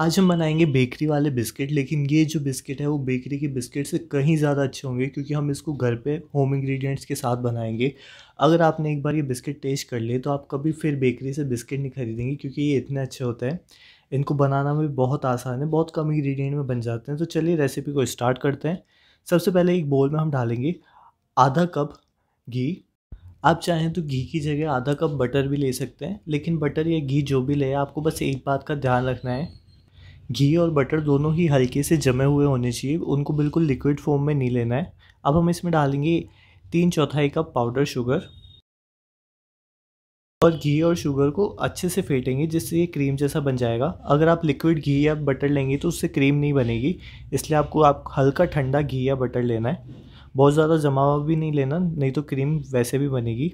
आज हम बनाएंगे बेकरी वाले बिस्किट लेकिन ये जो बिस्किट है वो बेकरी के बिस्किट से कहीं ज़्यादा अच्छे होंगे क्योंकि हम इसको घर पे होम इंग्रेडिएंट्स के साथ बनाएंगे अगर आपने एक बार ये बिस्किट टेस्ट कर लिए तो आप कभी फिर बेकरी से बिस्किट नहीं खरीदेंगे क्योंकि ये इतने अच्छे होते हैं इनको बनाना में बहुत आसान है बहुत कम इंग्रीडियंट में बन जाते हैं तो चलिए रेसिपी को स्टार्ट करते हैं सबसे पहले एक बोल में हम डालेंगे आधा कप घी आप चाहें तो घी की जगह आधा कप बटर भी ले सकते हैं लेकिन बटर या घी जो भी ले आपको बस एक बात का ध्यान रखना है घी और बटर दोनों ही हल्के से जमे हुए होने चाहिए उनको बिल्कुल लिक्विड फॉर्म में नहीं लेना है अब हम इसमें डालेंगे तीन चौथाई कप पाउडर शुगर और घी और शुगर को अच्छे से फेंटेंगे जिससे ये क्रीम जैसा बन जाएगा अगर आप लिक्विड घी या बटर लेंगे तो उससे क्रीम नहीं बनेगी इसलिए आपको आप हल्का ठंडा घी या बटर लेना है बहुत ज़्यादा जमा हुआ भी नहीं लेना नहीं तो क्रीम वैसे भी बनेगी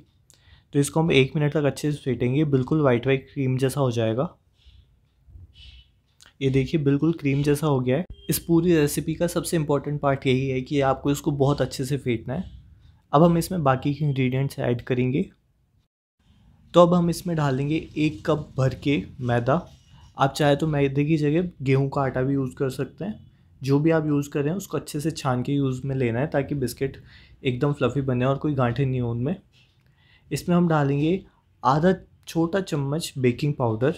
तो इसको हम एक मिनट तक अच्छे से फेंटेंगे बिल्कुल वाइट वाइट क्रीम जैसा हो जाएगा ये देखिए बिल्कुल क्रीम जैसा हो गया है इस पूरी रेसिपी का सबसे इम्पॉर्टेंट पार्ट यही है कि आपको इसको बहुत अच्छे से फेंटना है अब हम इसमें बाकी के इंग्रेडिएंट्स ऐड करेंगे तो अब हम इसमें डालेंगे एक कप भर के मैदा आप चाहे तो मैदे की जगह गेहूं का आटा भी यूज़ कर सकते हैं जो भी आप यूज़ कर रहे हैं उसको अच्छे से छान के यूज़ में लेना है ताकि बिस्किट एकदम फ्लफ़ी बने और कोई गांठे नहीं हो उनमें इसमें हम डालेंगे आधा छोटा चम्मच बेकिंग पाउडर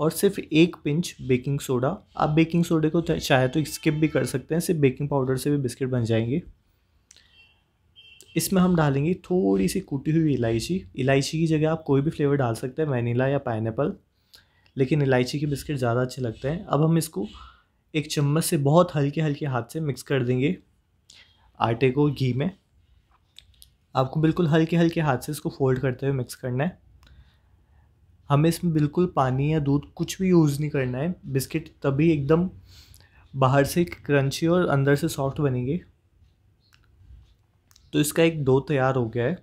और सिर्फ एक पिंच बेकिंग सोडा आप बेकिंग सोडे को चाहे तो स्किप भी कर सकते हैं सिर्फ बेकिंग पाउडर से भी बिस्किट बन जाएंगे इसमें हम डालेंगे थोड़ी सी कूटी हुई इलायची इलायची की जगह आप कोई भी फ्लेवर डाल सकते हैं वनीला या पाइनएप्पल लेकिन इलायची के बिस्किट ज़्यादा अच्छे लगते हैं अब हम इसको एक चम्मच से बहुत हल्के हल्के हाथ से मिक्स कर देंगे आटे को घी में आपको बिल्कुल हल्के हल्के हाथ से इसको फोल्ड करते हुए मिक्स करना है हमें इसमें बिल्कुल पानी या दूध कुछ भी यूज़ नहीं करना है बिस्किट तभी एकदम बाहर से क्रंची और अंदर से सॉफ्ट बनेंगे तो इसका एक डो तैयार हो गया है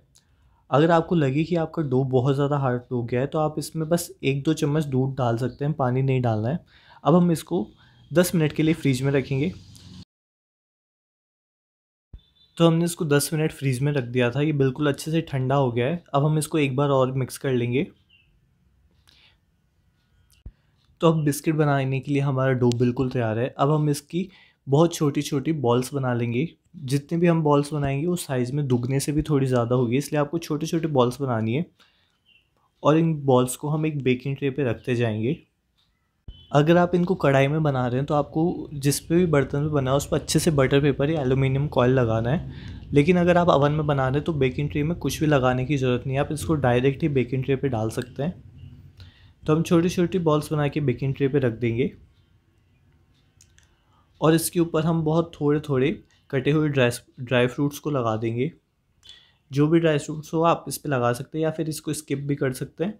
अगर आपको लगे कि आपका डो बहुत ज़्यादा हार्ड हो गया है तो आप इसमें बस एक दो चम्मच दूध डाल सकते हैं पानी नहीं डालना है अब हम इसको दस मिनट के लिए फ्रीज में रखेंगे तो हमने इसको दस मिनट फ्रीज में रख दिया था ये बिल्कुल अच्छे से ठंडा हो गया है अब हम इसको एक बार और मिक्स कर लेंगे तो अब बिस्किट बनाने के लिए हमारा डो बिल्कुल तैयार है अब हम इसकी बहुत छोटी छोटी बॉल्स बना लेंगे जितने भी हम बॉल्स बनाएंगे वो साइज़ में दुगने से भी थोड़ी ज़्यादा होगी इसलिए आपको छोटे छोटे बॉल्स बनानी है और इन बॉल्स को हम एक बेकिंग ट्रे पे रखते जाएंगे अगर आप इनको कढ़ाई में बना रहे हैं तो आपको जिस पे भी बर्तन में है उस पर अच्छे से बटर पेपर या एलुमिनियम कॉयल लगाना है लेकिन अगर आप अवन में बना रहे हैं तो बेकिंग ट्रे में कुछ भी लगाने की ज़रूरत नहीं है आप इसको डायरेक्ट ही बेकिंग ट्रे पर डाल सकते हैं तो हम छोटी छोटी बॉल्स बना के बेकिंग ट्रे पे रख देंगे और इसके ऊपर हम बहुत थोड़े थोड़े कटे हुए ड्राई ड्राई फ्रूट्स को लगा देंगे जो भी ड्राई फ्रूट्स हो आप इस पर लगा सकते हैं या फिर इसको स्किप भी कर सकते हैं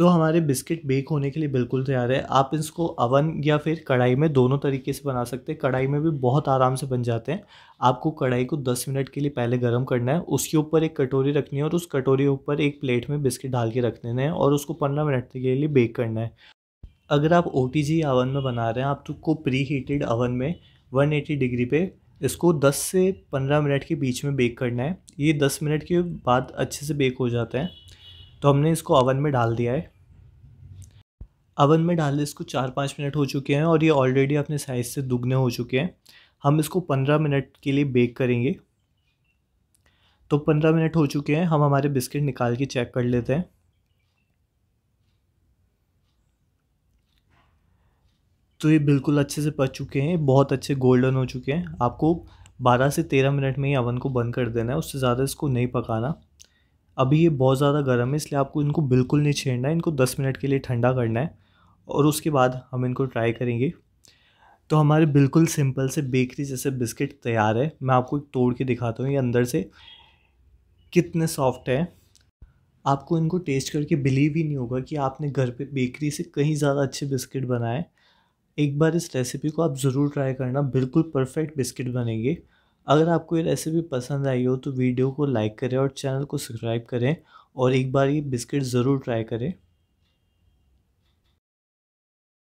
तो हमारे बिस्किट बेक होने के लिए बिल्कुल तैयार है आप इसको अवन या फिर कढ़ाई में दोनों तरीके से बना सकते हैं कढ़ाई में भी बहुत आराम से बन जाते हैं आपको कढ़ाई को 10 मिनट के लिए पहले गर्म करना है उसके ऊपर एक कटोरी रखनी है और उस कटोरी के ऊपर एक प्लेट में बिस्किट डाल के रख देना है और उसको पंद्रह मिनट के लिए बेक करना है अगर आप ओ अवन में बना रहे हैं आप तो प्री हीटेड अवन में एटी डिग्री पे इसको 10 से 15 मिनट के बीच में बेक करना है ये 10 मिनट के बाद अच्छे से बेक हो जाते हैं तो हमने इसको अवन में डाल दिया है अवन में डाले इसको चार पाँच मिनट हो चुके हैं और ये ऑलरेडी अपने साइज़ से दुगने हो चुके हैं हम इसको पंद्रह मिनट के लिए बेक करेंगे तो पंद्रह मिनट हो चुके हैं हम हमारे बिस्किट निकाल के चेक कर लेते हैं तो ये बिल्कुल अच्छे से पच चुके हैं बहुत अच्छे गोल्डन हो चुके हैं आपको 12 से 13 मिनट में ही अवन को बंद कर देना है उससे ज़्यादा इसको नहीं पकाना अभी ये बहुत ज़्यादा गर्म है इसलिए आपको इनको बिल्कुल नहीं छेड़ना है इनको दस मिनट के लिए ठंडा करना है और उसके बाद हम इनको ट्राई करेंगे तो हमारे बिल्कुल सिंपल से बेकरी जैसे बिस्किट तैयार है मैं आपको तोड़ के दिखाता हूँ ये अंदर से कितने सॉफ्ट है आपको इनको टेस्ट करके बिलीव ही नहीं होगा कि आपने घर पे बेकरी से कहीं ज़्यादा अच्छे बिस्किट बनाए एक बार इस रेसिपी को आप ज़रूर ट्राई करना बिल्कुल परफेक्ट बिस्किट बनेंगे अगर आपको ये रेसिपी पसंद आई हो तो वीडियो को लाइक करें और चैनल को सब्सक्राइब करें और एक बार ये बिस्किट ज़रूर ट्राई करें